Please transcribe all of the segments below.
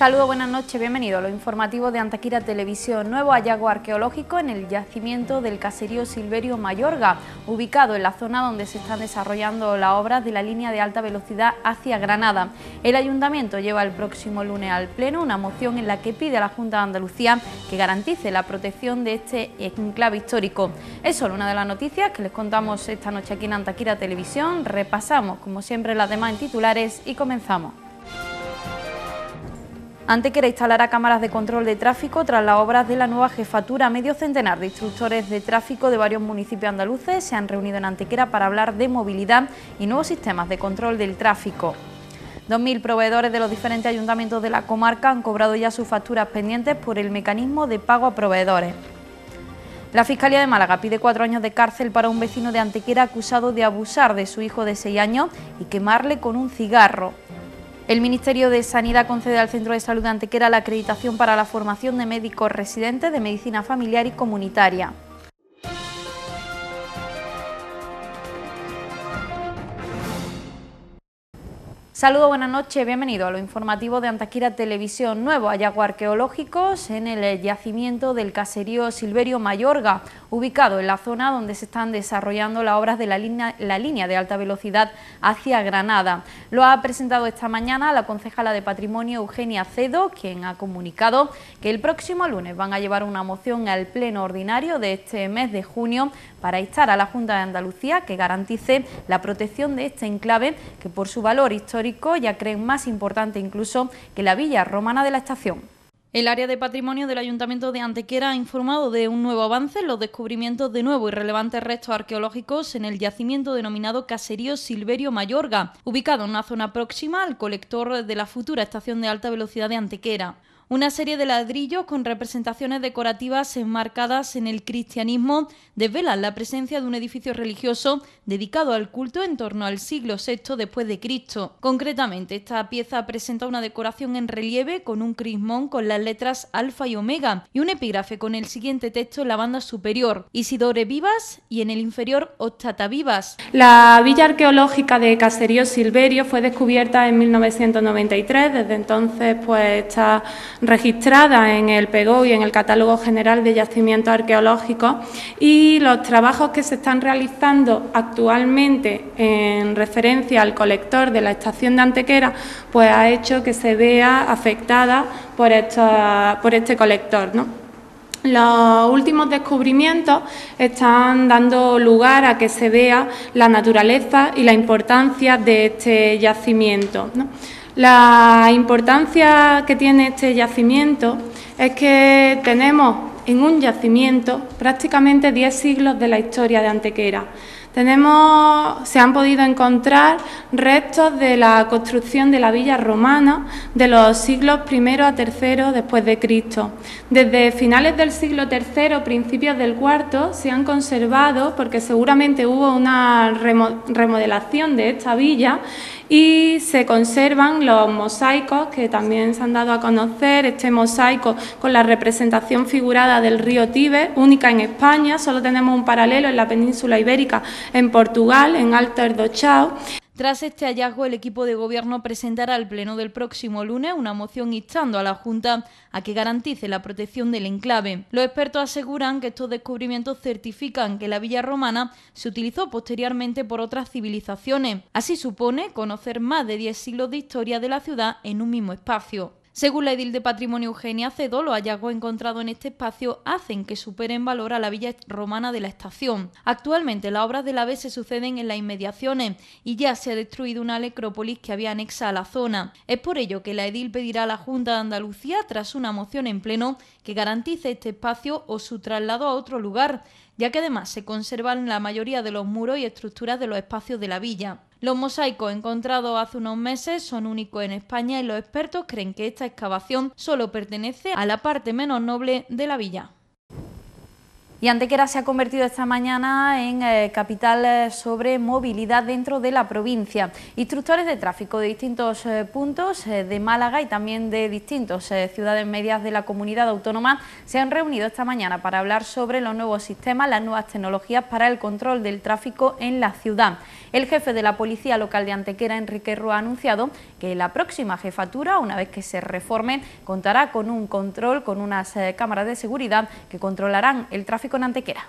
Saludos, buenas noches, bienvenidos a los informativos de Antaquira Televisión. Nuevo hallazgo arqueológico en el yacimiento del caserío Silverio Mayorga, ubicado en la zona donde se están desarrollando las obras de la línea de alta velocidad hacia Granada. El Ayuntamiento lleva el próximo lunes al Pleno una moción en la que pide a la Junta de Andalucía que garantice la protección de este enclave histórico. Es solo una de las noticias que les contamos esta noche aquí en Antaquira Televisión. Repasamos, como siempre, las demás en titulares y comenzamos. Antequera instalará cámaras de control de tráfico tras las obras de la nueva jefatura. Medio centenar de instructores de tráfico de varios municipios andaluces se han reunido en Antequera para hablar de movilidad y nuevos sistemas de control del tráfico. 2.000 proveedores de los diferentes ayuntamientos de la comarca han cobrado ya sus facturas pendientes por el mecanismo de pago a proveedores. La Fiscalía de Málaga pide cuatro años de cárcel para un vecino de Antequera acusado de abusar de su hijo de seis años y quemarle con un cigarro. El Ministerio de Sanidad concede al Centro de Salud de Antequera la acreditación para la formación de médicos residentes de medicina familiar y comunitaria. Saludos, buenas noches, bienvenido a lo informativo de Antaquira Televisión. Nuevo hallazgo arqueológicos en el yacimiento del caserío Silverio Mayorga, ubicado en la zona donde se están desarrollando las obras de la línea, de alta velocidad hacia Granada. Lo ha presentado esta mañana la concejala de Patrimonio Eugenia Cedo, quien ha comunicado que el próximo lunes van a llevar una moción al Pleno Ordinario de este mes de junio para instar a la Junta de Andalucía que garantice la protección de este enclave que por su valor histórico ya creen más importante incluso que la villa romana de la estación. El área de patrimonio del Ayuntamiento de Antequera ha informado de un nuevo avance en los descubrimientos de nuevos y relevantes restos arqueológicos en el yacimiento denominado Caserío Silverio Mayorga, ubicado en una zona próxima al colector de la futura estación de alta velocidad de Antequera una serie de ladrillos con representaciones decorativas enmarcadas en el cristianismo desvelan la presencia de un edificio religioso dedicado al culto en torno al siglo VI después de Cristo. Concretamente, esta pieza presenta una decoración en relieve con un crismón con las letras alfa y omega y un epígrafe con el siguiente texto en la banda superior, Isidore Vivas y en el inferior Octata Vivas. La villa arqueológica de Caserío Silverio fue descubierta en 1993, desde entonces pues está ...registrada en el PEGO y en el Catálogo General de Yacimientos Arqueológicos y los trabajos que se están realizando actualmente en referencia al colector de la estación de Antequera, pues ha hecho que se vea afectada por, por este colector, ¿no? Los últimos descubrimientos están dando lugar a que se vea la naturaleza y la importancia de este yacimiento. ¿no? La importancia que tiene este yacimiento es que tenemos en un yacimiento prácticamente 10 siglos de la historia de Antequera. Tenemos, se han podido encontrar restos de la construcción de la villa romana de los siglos I a III después de Cristo. Desde finales del siglo III, principios del IV, se han conservado, porque seguramente hubo una remodelación de esta villa, y se conservan los mosaicos que también se han dado a conocer, este mosaico con la representación figurada del río Tíber, única en España, solo tenemos un paralelo en la península ibérica, en Portugal, en Alto Erdochao, tras este hallazgo, el equipo de gobierno presentará al Pleno del próximo lunes una moción instando a la Junta a que garantice la protección del enclave. Los expertos aseguran que estos descubrimientos certifican que la villa romana se utilizó posteriormente por otras civilizaciones. Así supone conocer más de 10 siglos de historia de la ciudad en un mismo espacio. Según la edil de Patrimonio Eugenia Cedo, los hallazgos encontrados en este espacio hacen que supere en valor a la villa romana de la estación. Actualmente las obras de la B se suceden en las inmediaciones y ya se ha destruido una necrópolis que había anexa a la zona. Es por ello que la edil pedirá a la Junta de Andalucía, tras una moción en pleno, que garantice este espacio o su traslado a otro lugar ya que además se conservan la mayoría de los muros y estructuras de los espacios de la villa. Los mosaicos encontrados hace unos meses son únicos en España y los expertos creen que esta excavación solo pertenece a la parte menos noble de la villa. Y Antequera se ha convertido esta mañana en eh, capital eh, sobre movilidad dentro de la provincia. Instructores de tráfico de distintos eh, puntos de Málaga y también de distintos ciudades medias de la comunidad autónoma se han reunido esta mañana para hablar sobre los nuevos sistemas, las nuevas tecnologías para el control del tráfico en la ciudad. El jefe de la Policía Local de Antequera, Enrique Rua, ha anunciado que la próxima jefatura, una vez que se reforme, contará con un control, con unas cámaras de seguridad que controlarán el tráfico ...con Antequera.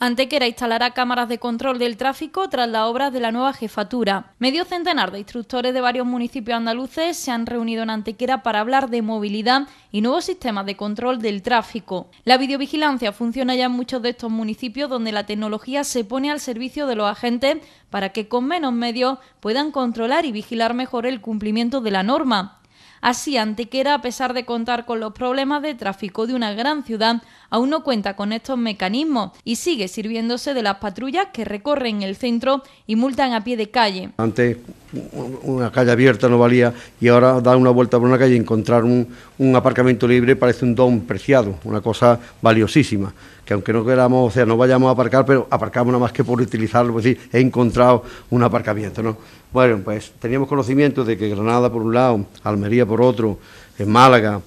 Antequera instalará cámaras de control del tráfico tras las obras de la nueva jefatura. Medio centenar de instructores de varios municipios andaluces se han reunido en Antequera para hablar de movilidad y nuevos sistemas de control del tráfico. La videovigilancia funciona ya en muchos de estos municipios donde la tecnología se pone al servicio de los agentes para que con menos medios puedan controlar y vigilar mejor el cumplimiento de la norma. Así, Antequera, a pesar de contar con los problemas de tráfico de una gran ciudad, aún no cuenta con estos mecanismos y sigue sirviéndose de las patrullas que recorren el centro y multan a pie de calle. Antes una calle abierta no valía y ahora dar una vuelta por una calle y encontrar un, aparcamiento libre parece un don preciado, una cosa valiosísima que aunque no queramos, o sea, no vayamos a aparcar, pero aparcamos nada más que por utilizarlo, es decir, he encontrado un aparcamiento, ¿no? Bueno, pues teníamos conocimiento de que Granada por un lado, Almería por otro, en Málaga,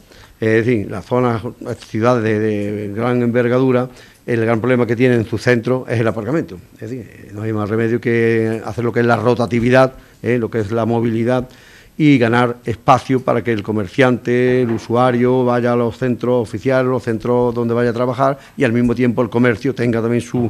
es decir, las zonas, las ciudades de, gran envergadura, el gran problema que tienen en su centro es el aparcamiento. Es decir, no hay más remedio que hacer lo que es la rotatividad, ¿eh? lo que es la movilidad y ganar espacio para que el comerciante, el usuario vaya a los centros oficiales, los centros donde vaya a trabajar y al mismo tiempo el comercio tenga también su,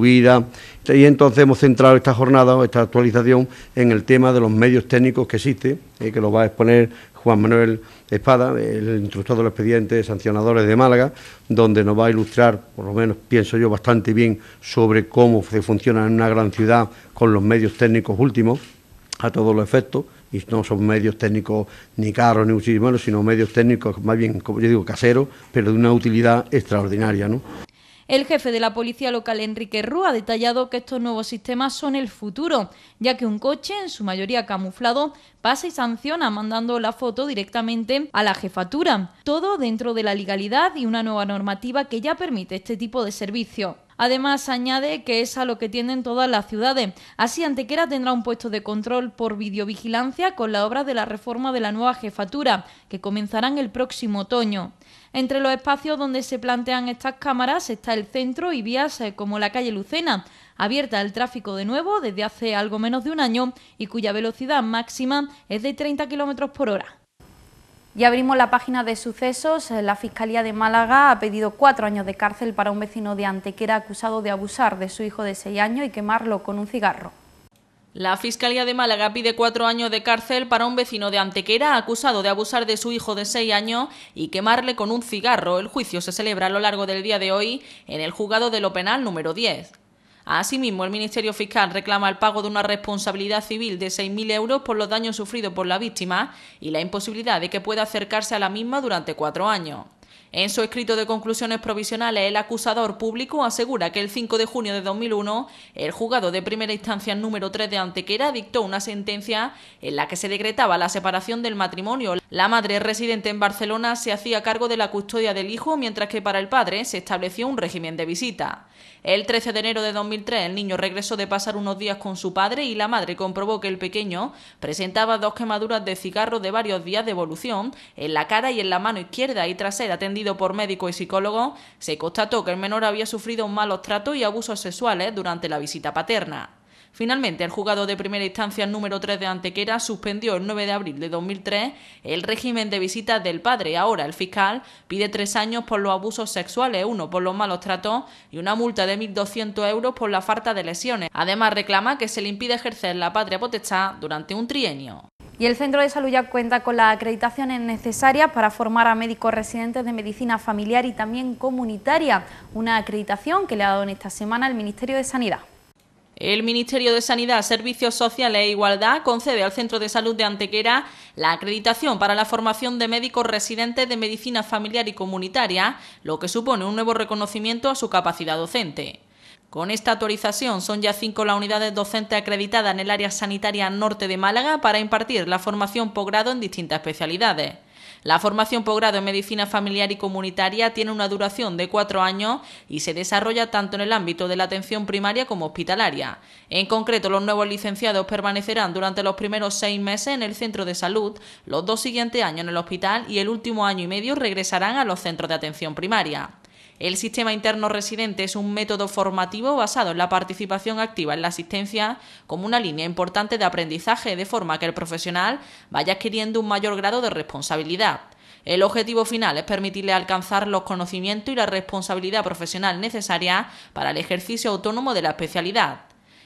vida. Y entonces hemos centrado esta jornada, esta actualización, en el tema de los medios técnicos que existen, eh, que lo va a exponer Juan Manuel Espada, el instructor de los expedientes sancionadores de Málaga, donde nos va a ilustrar, por lo menos pienso yo, bastante bien sobre cómo se funciona en una gran ciudad con los medios técnicos últimos a todos los efectos y no son medios técnicos ni carros ni muchísimos, sino medios técnicos más bien, como yo digo, caseros, pero de una utilidad extraordinaria. ¿no? El jefe de la policía local, Enrique Rú, ha detallado que estos nuevos sistemas son el futuro, ya que un coche, en su mayoría camuflado, pasa y sanciona mandando la foto directamente a la jefatura. Todo dentro de la legalidad y una nueva normativa que ya permite este tipo de servicio. Además, añade que es a lo que tienen todas las ciudades. Así, Antequera tendrá un puesto de control por videovigilancia con la obra de la reforma de la nueva jefatura, que comenzarán el próximo otoño. Entre los espacios donde se plantean estas cámaras está el centro y vías eh, como la calle Lucena, abierta al tráfico de nuevo desde hace algo menos de un año y cuya velocidad máxima es de 30 km por hora. Ya abrimos la página de sucesos. Eh, la Fiscalía de Málaga ha pedido cuatro años de cárcel para un vecino de Antequera acusado de abusar de su hijo de seis años y quemarlo con un cigarro. La Fiscalía de Málaga pide cuatro años de cárcel para un vecino de Antequera acusado de abusar de su hijo de seis años y quemarle con un cigarro. El juicio se celebra a lo largo del día de hoy en el juzgado de lo penal número 10. Asimismo, el Ministerio Fiscal reclama el pago de una responsabilidad civil de 6.000 euros por los daños sufridos por la víctima y la imposibilidad de que pueda acercarse a la misma durante cuatro años. En su escrito de conclusiones provisionales, el acusador público asegura que el 5 de junio de 2001, el juzgado de primera instancia número 3 de Antequera dictó una sentencia en la que se decretaba la separación del matrimonio. La madre residente en Barcelona se hacía cargo de la custodia del hijo, mientras que para el padre se estableció un régimen de visita. El 13 de enero de 2003, el niño regresó de pasar unos días con su padre y la madre comprobó que el pequeño presentaba dos quemaduras de cigarro de varios días de evolución en la cara y en la mano izquierda y trasera atendido por médico y psicólogo, se constató que el menor había sufrido malos tratos y abusos sexuales durante la visita paterna. Finalmente, el juzgado de primera instancia número 3 de Antequera suspendió el 9 de abril de 2003 el régimen de visitas del padre. Ahora el fiscal pide tres años por los abusos sexuales, uno por los malos tratos y una multa de 1.200 euros por la falta de lesiones. Además, reclama que se le impide ejercer la patria potestad durante un trienio y el centro de salud ya cuenta con las acreditaciones necesarias para formar a médicos residentes de medicina familiar y también comunitaria, una acreditación que le ha dado en esta semana el Ministerio de Sanidad. El Ministerio de Sanidad, Servicios Sociales e Igualdad concede al Centro de Salud de Antequera la acreditación para la formación de médicos residentes de medicina familiar y comunitaria, lo que supone un nuevo reconocimiento a su capacidad docente. Con esta autorización son ya cinco las unidades docentes acreditadas en el área sanitaria norte de Málaga para impartir la formación posgrado en distintas especialidades. La formación posgrado en medicina familiar y comunitaria tiene una duración de cuatro años y se desarrolla tanto en el ámbito de la atención primaria como hospitalaria. En concreto, los nuevos licenciados permanecerán durante los primeros seis meses en el centro de salud, los dos siguientes años en el hospital y el último año y medio regresarán a los centros de atención primaria. El sistema interno residente es un método formativo basado en la participación activa en la asistencia como una línea importante de aprendizaje, de forma que el profesional vaya adquiriendo un mayor grado de responsabilidad. El objetivo final es permitirle alcanzar los conocimientos y la responsabilidad profesional necesaria para el ejercicio autónomo de la especialidad.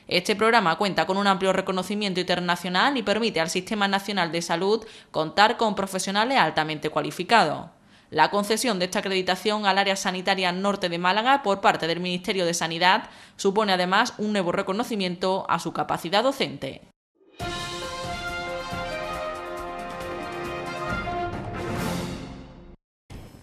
Este programa cuenta con un amplio reconocimiento internacional y permite al Sistema Nacional de Salud contar con profesionales altamente cualificados la concesión de esta acreditación al área sanitaria norte de Málaga por parte del Ministerio de Sanidad supone además un nuevo reconocimiento a su capacidad docente.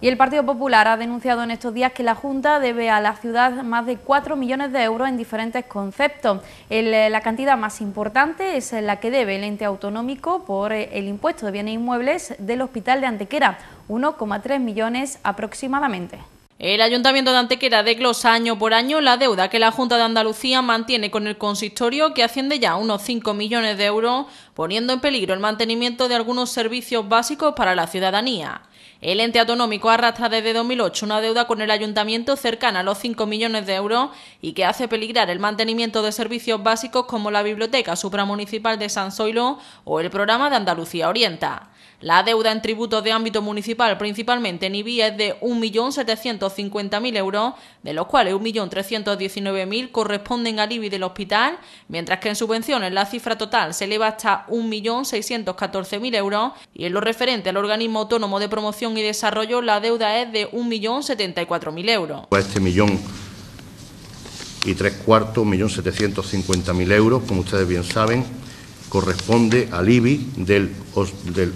Y el Partido Popular ha denunciado en estos días que la Junta debe a la ciudad más de 4 millones de euros en diferentes conceptos. Eh, la cantidad más importante es la que debe el ente autonómico por eh, el impuesto de bienes inmuebles del Hospital de Antequera, 1,3 millones aproximadamente. El Ayuntamiento de Antequera desglosa año por año la deuda que la Junta de Andalucía mantiene con el consistorio, que asciende ya a unos 5 millones de euros, poniendo en peligro el mantenimiento de algunos servicios básicos para la ciudadanía. El ente autonómico arrastra desde 2008 una deuda con el ayuntamiento cercana a los 5 millones de euros y que hace peligrar el mantenimiento de servicios básicos como la Biblioteca Supramunicipal de San Zoilo o el programa de Andalucía Orienta. La deuda en tributos de ámbito municipal, principalmente en IBI, es de 1.750.000 euros, de los cuales 1.319.000 corresponden al IBI del hospital, mientras que en subvenciones la cifra total se eleva hasta 1.614.000 euros y en lo referente al organismo autónomo de promoción y desarrollo la deuda es de 1.074.000 euros. Pues este millón y tres cuartos, 1.750.000 euros, como ustedes bien saben, corresponde al IBI del,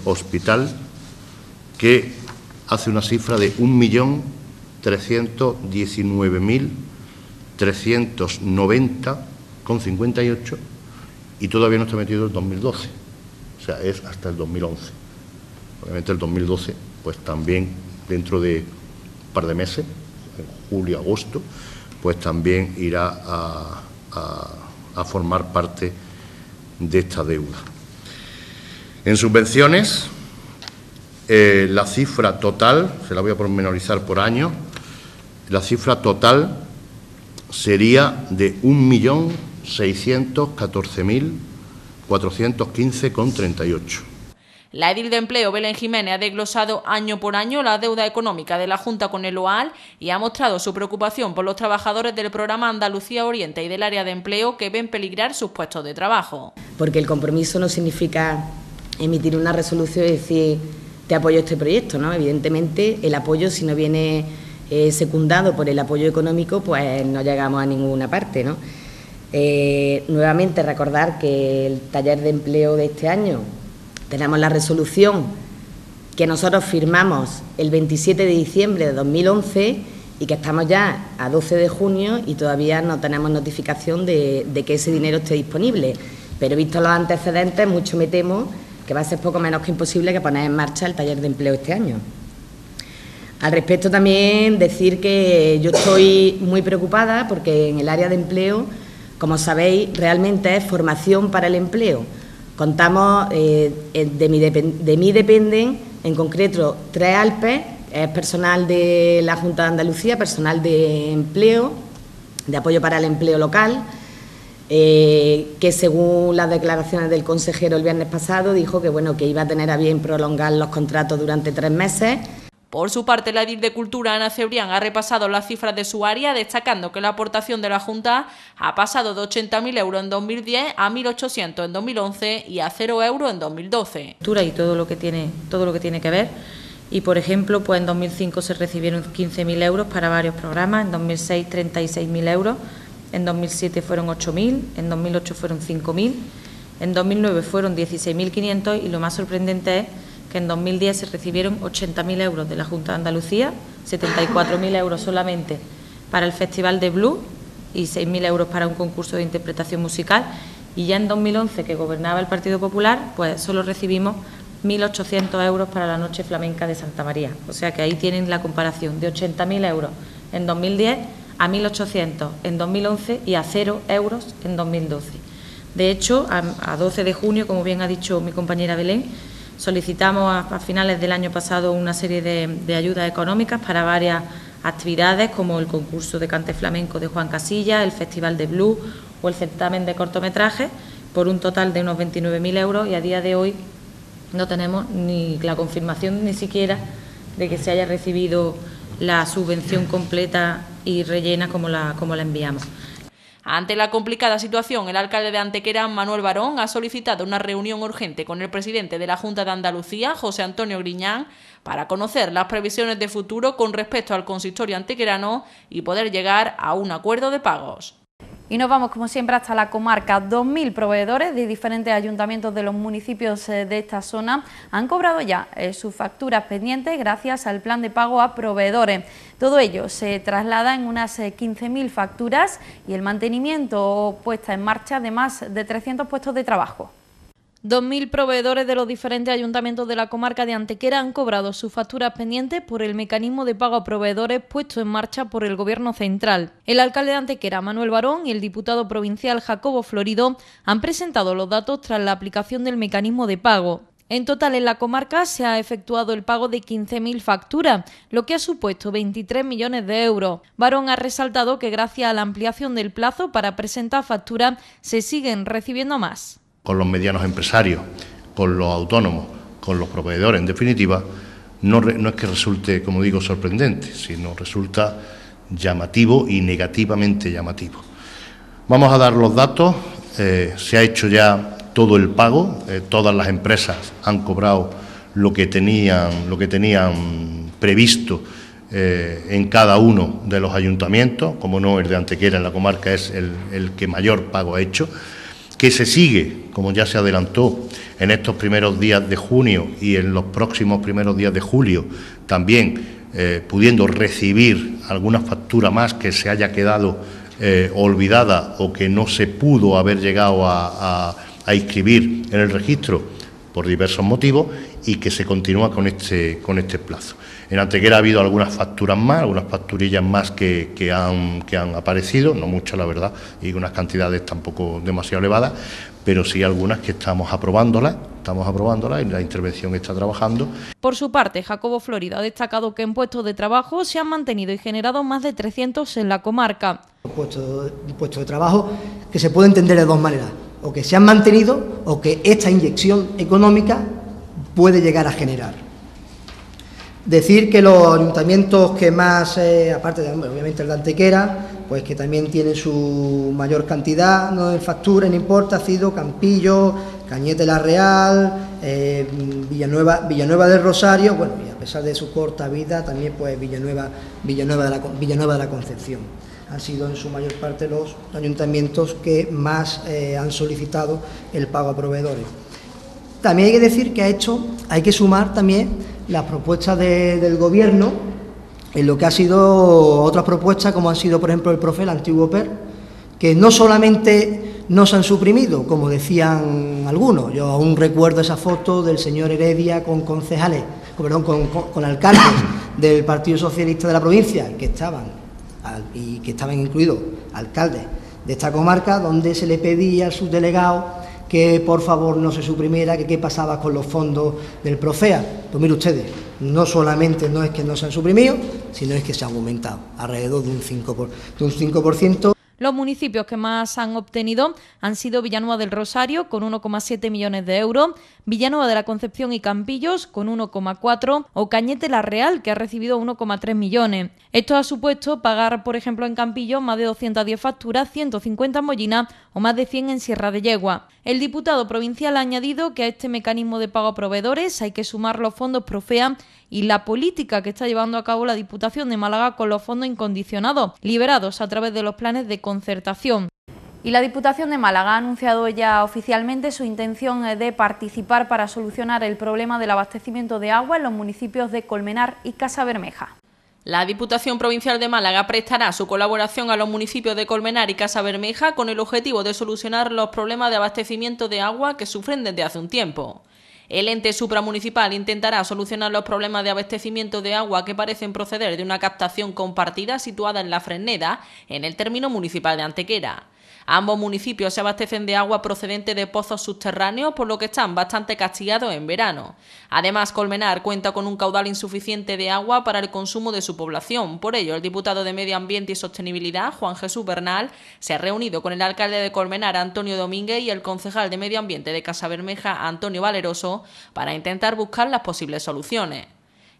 hospital, que hace una cifra de 1.319.390,58 y todavía no está metido el 2012, o sea, es hasta el 2011. Obviamente el 2012, pues también dentro de un par de meses, en julio, agosto, pues también irá a formar parte de esta deuda. En subvenciones, eh, la cifra total, se la voy a pormenorizar por año, la cifra total sería de 1.614.415,38. La edil de empleo Belén Jiménez ha desglosado año por año la deuda económica de la Junta con el OAL y ha mostrado su preocupación por los trabajadores del programa Andalucía Oriente y del área de empleo que ven peligrar sus puestos de trabajo. Porque el compromiso no significa emitir una resolución y decir te apoyo este proyecto, ¿no? Evidentemente el apoyo si no viene eh, secundado por el apoyo económico pues no llegamos a ninguna parte, eh, nuevamente recordar que el taller de empleo de este año tenemos la resolución que nosotros firmamos el 27 de diciembre de 2011 y que estamos ya a 12 de junio y todavía no tenemos notificación de, que ese dinero esté disponible. Pero visto los antecedentes, mucho me temo que va a ser poco menos que imposible que poner en marcha el taller de empleo este año. Al respecto también decir que yo estoy muy preocupada porque en el área de empleo, como sabéis, realmente es formación para el empleo. Contamos, eh, eh, de, mí dependen en concreto tres Alpes, es personal de la Junta de Andalucía, personal de empleo, de apoyo para el empleo local, eh, que según las declaraciones del consejero el viernes pasado dijo que bueno que iba a tener a bien prolongar los contratos durante tres meses por su parte, la edil de Cultura, Ana Cebrián, ha repasado las cifras de su área, destacando que la aportación de la Junta ha pasado de 80.000 euros en 2010 a 1.800 en 2011 y a 0 euros en 2012. Cultura y todo lo que tiene, todo lo que, tiene que ver. Y, por ejemplo, pues en 2005 se recibieron 15.000 euros para varios programas, en 2006 36.000 euros, en 2007 fueron 8.000, en 2008 fueron 5.000, en 2009 fueron 16.500 y lo más sorprendente es en 2010 se recibieron 80.000 euros de la Junta de Andalucía, 74.000 euros solamente para el Festival de Blue y 6.000 euros para un concurso de interpretación musical. Y ya en 2011, que gobernaba el Partido Popular, pues solo recibimos 1.800 euros para la Noche Flamenca de Santa María. O sea que ahí tienen la comparación de 80.000 euros en 2010 a 1.800 en 2011 y a 0 euros en 2012. De hecho, a 12 de junio, como bien ha dicho mi compañera Belén, Solicitamos a, finales del año pasado una serie de, ayudas económicas para varias actividades como el concurso de cante flamenco de Juan Casilla, el Festival de Blues o el certamen de cortometrajes, por un total de unos 29.000 euros y a día de hoy no tenemos ni la confirmación ni siquiera de que se haya recibido la subvención completa y rellena como la, como la enviamos. Ante la complicada situación, el alcalde de Antequera, Manuel Barón, ha solicitado una reunión urgente con el presidente de la Junta de Andalucía, José Antonio Griñán, para conocer las previsiones de futuro con respecto al consistorio antequerano y poder llegar a un acuerdo de pagos. Y nos vamos, como siempre, hasta la comarca. 2.000 proveedores de diferentes ayuntamientos de los municipios eh, de esta zona han cobrado ya eh, sus facturas pendientes gracias al plan de pago a proveedores. Todo ello se traslada en unas 15.000 eh, facturas y el mantenimiento o puesta en marcha de más de 300 puestos de trabajo. 2.000 proveedores de los diferentes ayuntamientos de la comarca de Antequera han cobrado sus facturas pendientes por el mecanismo de pago a proveedores puesto en marcha por el Gobierno central. El alcalde de Antequera, Manuel Barón, y el diputado provincial Jacobo Florido han presentado los datos tras la aplicación del mecanismo de pago. En total, en la comarca se ha efectuado el pago de 15.000 facturas, lo que ha supuesto 23 millones de euros. Barón ha resaltado que gracias a la ampliación del plazo para presentar facturas se siguen recibiendo más con los medianos empresarios, con los autónomos, con los proveedores, en definitiva, no, es que resulte, como digo, sorprendente, sino resulta llamativo y negativamente llamativo. Vamos a dar los datos. Eh, se ha hecho ya todo el pago. Eh, todas las empresas han cobrado lo que tenían, lo que tenían previsto eh, en cada uno de los ayuntamientos. Como no, el de Antequera en la comarca es el que mayor pago ha hecho que se sigue, como ya se adelantó, en estos primeros días de junio y en los próximos primeros días de julio, también eh, pudiendo recibir alguna factura más que se haya quedado eh, olvidada o que no se pudo haber llegado a, a, inscribir en el registro por diversos motivos y que se continúa con este, con este plazo. En Antequera ha habido algunas facturas más, algunas facturillas más que, han, aparecido, no muchas la verdad, y unas cantidades tampoco demasiado elevadas, pero sí algunas que estamos aprobándolas, estamos aprobándolas y la intervención está trabajando. Por su parte, Jacobo Florida ha destacado que en puestos de trabajo se han mantenido y generado más de 300 en la comarca. Puestos puesto de trabajo que se puede entender de dos maneras, o que se han mantenido o que esta inyección económica puede llegar a generar. Decir que los ayuntamientos que más, eh, aparte de obviamente el de Antequera, pues que también tienen su mayor cantidad ¿no? en factura, en importa, ha sido Campillo, Cañete la Real, eh, Villanueva, Villanueva del Rosario, bueno, y a pesar de su corta vida, también pues Villanueva, Villanueva, de la, Villanueva de la Concepción. Han sido en su mayor parte los ayuntamientos que más eh, han solicitado el pago a proveedores. También hay que decir que ha hecho, hay que sumar también las propuestas del gobierno en lo que ha sido otras propuestas, como han sido, por ejemplo, el profe, el antiguo PER, que no solamente no se han suprimido, como decían algunos. Yo aún recuerdo esa foto del señor Heredia con concejales, perdón, con, alcaldes del Partido Socialista de la provincia, que estaban, y que estaban incluidos alcaldes de esta comarca, donde se le pedía a sus delegados que por favor no se suprimiera, que qué pasaba con los fondos del Profea. Pues mire ustedes, no solamente no es que no se han suprimido, sino es que se ha aumentado alrededor de un 5%. De un 5%. Los municipios que más han obtenido han sido Villanueva del Rosario con 1,7 millones de euros, Villanueva de la Concepción y Campillos con 1,4 o Cañete La Real que ha recibido 1,3 millones. Esto ha supuesto pagar, por ejemplo, en Campillos más de 210 facturas, 150 en Mollina o más de 100 en Sierra de Yegua. El diputado provincial ha añadido que a este mecanismo de pago a proveedores hay que sumar los fondos Profea y la política que está llevando a cabo la Diputación de Málaga con los fondos incondicionados, liberados a través de los planes de concertación. Y la Diputación de Málaga ha anunciado ya oficialmente su intención de participar para solucionar el problema del abastecimiento de agua en los municipios de Colmenar y Casa Bermeja. La Diputación Provincial de Málaga prestará su colaboración a los municipios de Colmenar y Casa Bermeja con el objetivo de solucionar los problemas de abastecimiento de agua que sufren desde hace un tiempo. El ente supramunicipal intentará solucionar los problemas de abastecimiento de agua que parecen proceder de una captación compartida situada en la Fresneda, en el término municipal de Antequera. Ambos municipios se abastecen de agua procedente de pozos subterráneos, por lo que están bastante castigados en verano. Además, Colmenar cuenta con un caudal insuficiente de agua para el consumo de su población. Por ello, el diputado de Medio Ambiente y Sostenibilidad, Juan Jesús Bernal, se ha reunido con el alcalde de Colmenar, Antonio Domínguez, y el concejal de Medio Ambiente de Casa Bermeja, Antonio Valeroso, para intentar buscar las posibles soluciones.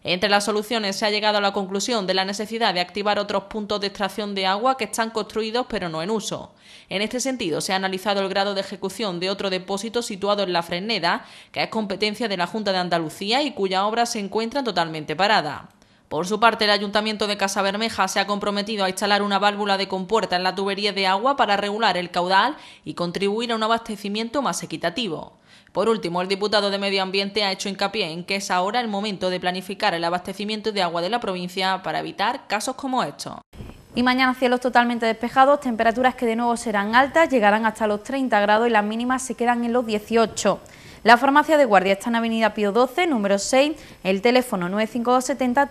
Entre las soluciones se ha llegado a la conclusión de la necesidad de activar otros puntos de extracción de agua que están construidos pero no en uso. En este sentido, se ha analizado el grado de ejecución de otro depósito situado en la Fresneda, que es competencia de la Junta de Andalucía y cuya obra se encuentra totalmente parada. Por su parte, el Ayuntamiento de Casa Bermeja se ha comprometido a instalar una válvula de compuerta en la tubería de agua para regular el caudal y contribuir a un abastecimiento más equitativo. Por último, el diputado de Medio Ambiente ha hecho hincapié en que es ahora el momento de planificar el abastecimiento de agua de la provincia para evitar casos como estos. Y mañana cielos totalmente despejados, temperaturas que de nuevo serán altas, llegarán hasta los 30 grados y las mínimas se quedan en los 18. La farmacia de guardia está en Avenida Pío 12, número 6, el teléfono 952 70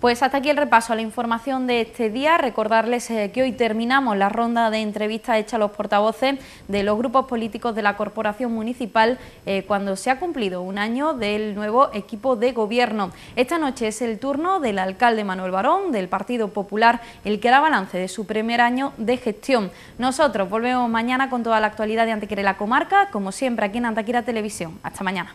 pues hasta aquí el repaso a la información de este día. Recordarles eh, que hoy terminamos la ronda de entrevistas hecha a los portavoces de los grupos políticos de la Corporación Municipal eh, cuando se ha cumplido un año del nuevo equipo de gobierno. Esta noche es el turno del alcalde Manuel Barón del Partido Popular, el que hará balance de su primer año de gestión. Nosotros volvemos mañana con toda la actualidad de Antequera y la comarca, como siempre aquí en Antequera Televisión. Hasta mañana.